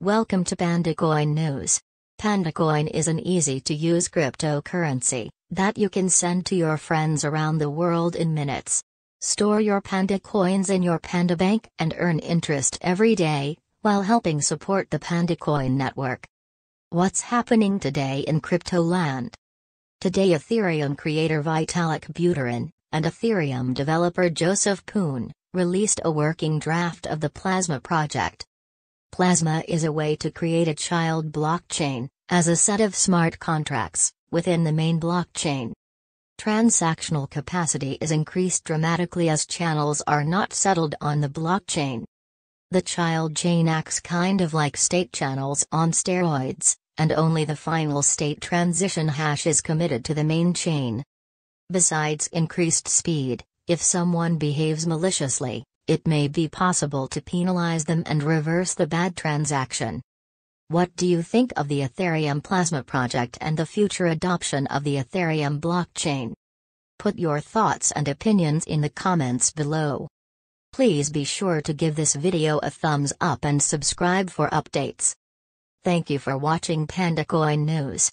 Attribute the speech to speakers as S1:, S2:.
S1: Welcome to PandaCoin News. PandaCoin is an easy to use cryptocurrency that you can send to your friends around the world in minutes. Store your Panda coins in your Panda Bank and earn interest every day while helping support the PandaCoin network. What's happening today in crypto land? Today, Ethereum creator Vitalik Buterin and Ethereum developer Joseph Poon released a working draft of the Plasma project Plasma is a way to create a child blockchain, as a set of smart contracts, within the main blockchain. Transactional capacity is increased dramatically as channels are not settled on the blockchain. The child chain acts kind of like state channels on steroids, and only the final state transition hash is committed to the main chain. Besides increased speed, if someone behaves maliciously, it may be possible to penalize them and reverse the bad transaction. What do you think of the Ethereum Plasma project and the future adoption of the Ethereum blockchain? Put your thoughts and opinions in the comments below. Please be sure to give this video a thumbs up and subscribe for updates. Thank you for watching PandaCoin News.